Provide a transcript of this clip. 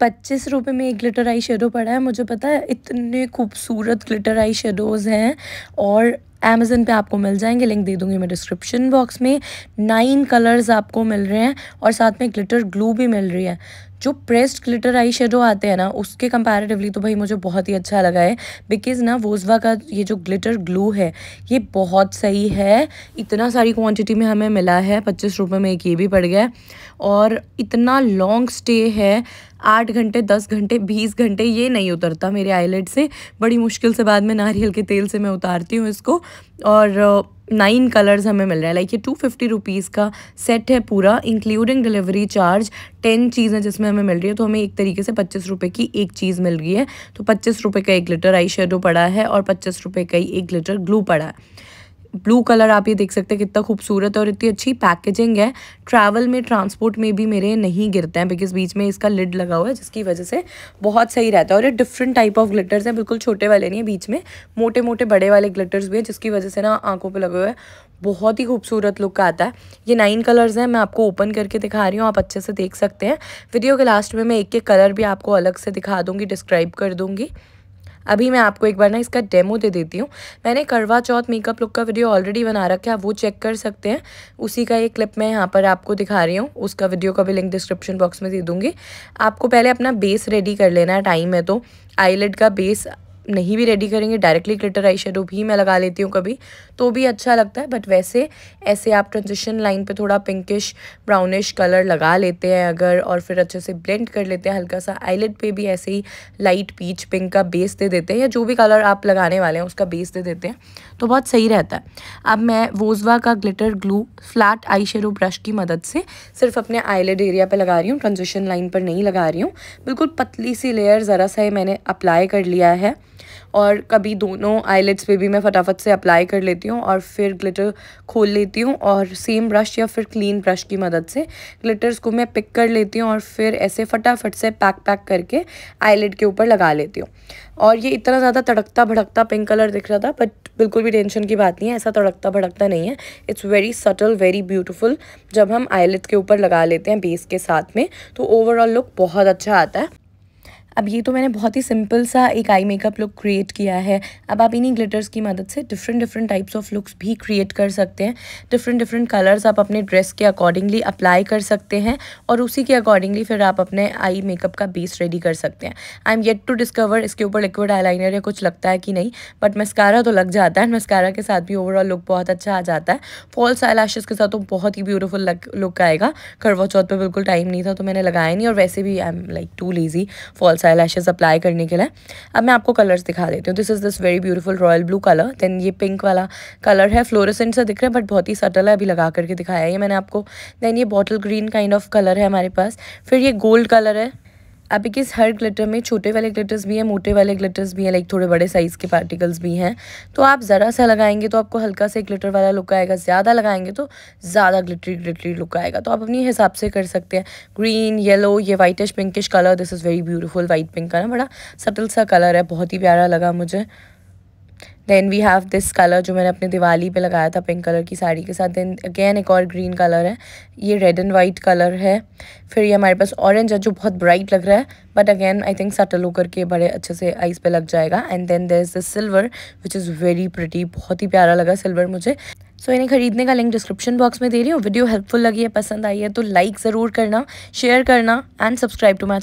पच्चीस रुपये में एक ग्लिटर आई शेडो पड़ा है मुझे पता है इतने खूबसूरत ग्लिटर आई शेडोज़ हैं और अमेज़न पे आपको मिल जाएंगे लिंक दे दूंगी मैं डिस्क्रिप्शन बॉक्स में नाइन कलर्स आपको मिल रहे हैं और साथ में ग्लिटर ग्लू भी मिल रही है जो प्रेस्ड ग्लिटर आई शेडो आते हैं ना उसके कंपैरेटिवली तो भाई मुझे बहुत ही अच्छा लगा है बिकॉज ना वोजवा का ये जो ग्लिटर ग्लू है ये बहुत सही है इतना सारी क्वांटिटी में हमें मिला है पच्चीस रुपये में एक ये भी पड़ गया और इतना लॉन्ग स्टे है आठ घंटे दस घंटे बीस घंटे ये नहीं उतरता मेरे आईलेट से बड़ी मुश्किल से बाद में नारियल के तेल से मैं उतारती हूँ इसको और नाइन कलर्स हमें मिल रहा है लाइक ये टू फिफ्टी रुपीज़ का सेट है पूरा इंक्लूडिंग डिलीवरी चार्ज टेन चीज़ें जिसमें हमें मिल रही है तो हमें एक तरीके से पच्चीस रुपये की एक चीज़ मिल रही है तो पच्चीस रुपये का एक लीटर आई शेडो पड़ा है और पच्चीस रुपये का ही एक लीटर ग्लू पड़ा है ब्लू कलर आप ये देख सकते हैं कितना खूबसूरत है और इतनी अच्छी पैकेजिंग है ट्रैवल में ट्रांसपोर्ट में भी मेरे नहीं गिरते हैं बिकॉज बीच में इसका लिड लगा हुआ है जिसकी वजह से बहुत सही रहता है और ये डिफरेंट टाइप ऑफ ग्लिटर्स हैं बिल्कुल छोटे वाले नहीं है बीच में मोटे मोटे बड़े वाले ग्लिटर्स भी हैं जिसकी वजह से ना आंखों पर लगे हुए हैं बहुत ही खूबसूरत लुक आता है ये नाइन कलर्स हैं मैं आपको ओपन करके दिखा रही हूँ आप अच्छे से देख सकते हैं वीडियो के लास्ट में मैं एक एक कलर भी आपको अलग से दिखा दूँगी डिस्क्राइब कर दूँगी अभी मैं आपको एक बार ना इसका डेमो दे देती हूँ मैंने करवा चौथ मेकअप लुक का वीडियो ऑलरेडी बना रखा है आप वो चेक कर सकते हैं उसी का ये क्लिप मैं यहाँ पर आपको दिखा रही हूँ उसका वीडियो का भी लिंक डिस्क्रिप्शन बॉक्स में दे दूँगी आपको पहले अपना बेस रेडी कर लेना है टाइम है तो आईलेट का बेस नहीं भी रेडी करेंगे डायरेक्टली ग्लिटर आई शेडो भी मैं लगा लेती हूँ कभी तो भी अच्छा लगता है बट वैसे ऐसे आप ट्रांजिशन लाइन पे थोड़ा पिंकिश ब्राउनिश कलर लगा लेते हैं अगर और फिर अच्छे से ब्लेंड कर लेते हैं हल्का सा आईलेट पे भी ऐसे ही लाइट पीच पिंक का बेस दे देते हैं या जो भी कलर आप लगाने वाले हैं उसका बेस दे देते हैं तो बहुत सही रहता है अब मैं वोजवा का glitter glue flat eye shadow brush की मदद से सिर्फ अपने आईलेट एरिया पर लगा रही हूँ ट्रांजिशन लाइन पर नहीं लगा रही हूँ बिल्कुल पतली सी लेयर ज़रा सा मैंने अप्लाई कर लिया है और कभी दोनों आईलेट्स पे भी मैं फटाफट से अप्लाई कर लेती हूँ और फिर ग्लिटर खोल लेती हूँ और सेम ब्रश या फिर क्लीन ब्रश की मदद से ग्लिटर्स को मैं पिक कर लेती हूँ और फिर ऐसे फटाफट से पैक पैक करके आईलेट के ऊपर लगा लेती हूँ और ये इतना ज़्यादा तड़कता भड़कता पिंक कलर दिख रहा था बट बिल्कुल भी टेंशन की बात नहीं है ऐसा तड़कता भड़कता नहीं है it's very subtle very beautiful जब हम आईलेट के ऊपर लगा लेते हैं बेस के साथ में तो ओवरऑल लुक बहुत अच्छा आता है अब ये तो मैंने बहुत ही सिंपल सा एक आई मेकअप लुक क्रिएट किया है अब आप इन्हीं ग्लिटर्स की मदद से different different types of looks भी क्रिएट कर सकते हैं डिफरेंट डिफरेंट कलर्स आप अपने ड्रेस के अकॉर्डिंगली अप्लाई कर सकते हैं और उसी के अकॉर्डिंगली फिर आप अपने आई मेकअप का बेस रेडी कर सकते हैं I am yet to discover इसके ऊपर लिक्विड आई या कुछ लगता है कि नहीं बट मस्कारा तो लग जाता है मस्कारा के साथ भी ओवरऑल लुक बहुत अच्छा आ जाता है फॉल्स आई के साथ तो बहुत ही ब्यूटीफुल लुक आएगा करवा चौथ पर बिल्कुल टाइम नहीं था तो मैंने लगाया नहीं और वैसे भी I am like too lazy false eye lashes apply करने के लिए अब मैं आपको कलर्स दिखा देती हूँ this is this very beautiful royal blue colour then ये पिंक वाला कलर है फ्लोरेसेंट सा दिख रहा है बट बहुत ही सटल है अभी लगा करके दिखाया है ये मैंने आपको देन ये bottle green kind of colour है हमारे पास फिर ये गोल्ड कलर है इस हर ग्लिटर में छोटे वाले ग्लिटर्स भी हैं मोटे वाले ग्लिटर्स भी हैं लाइक थोड़े बड़े साइज़ के पार्टिकल्स भी हैं तो आप ज़रा सा लगाएंगे तो आपको हल्का सा ग्लिटर वाला लुक आएगा ज़्यादा लगाएंगे तो ज़्यादा ग्लिटरी ग्लिटरी लुक आएगा तो आप अपने हिसाब से कर सकते हैं ग्रीन येलो ये whitish pinkish colour this is very beautiful white pink का ना बड़ा सटल सा कलर है बहुत ही प्यारा लगा मुझे then we have this colour जो मैंने अपने दिवाली पे लगाया था पिंक कलर की साड़ी के साथ देन अगेन एक और ग्रीन कलर है ये रेड एंड वाइट कलर है फिर ये हमारे पास ऑरेंज है जो बहुत ब्राइट लग रहा है but again I think subtle होकर के बड़े अच्छे से आइस पे लग जाएगा and then there is the silver which is very pretty बहुत ही प्यारा लगा सिल्वर मुझे सो so, इन्हें खरीदने का लिंक डिस्क्रिप्शन बॉक्स में दे रही हूँ वीडियो हेल्पफुल लगी है पसंद आई है तो लाइक ज़रूर करना शेयर करना एंड सब्सक्राइब टू माई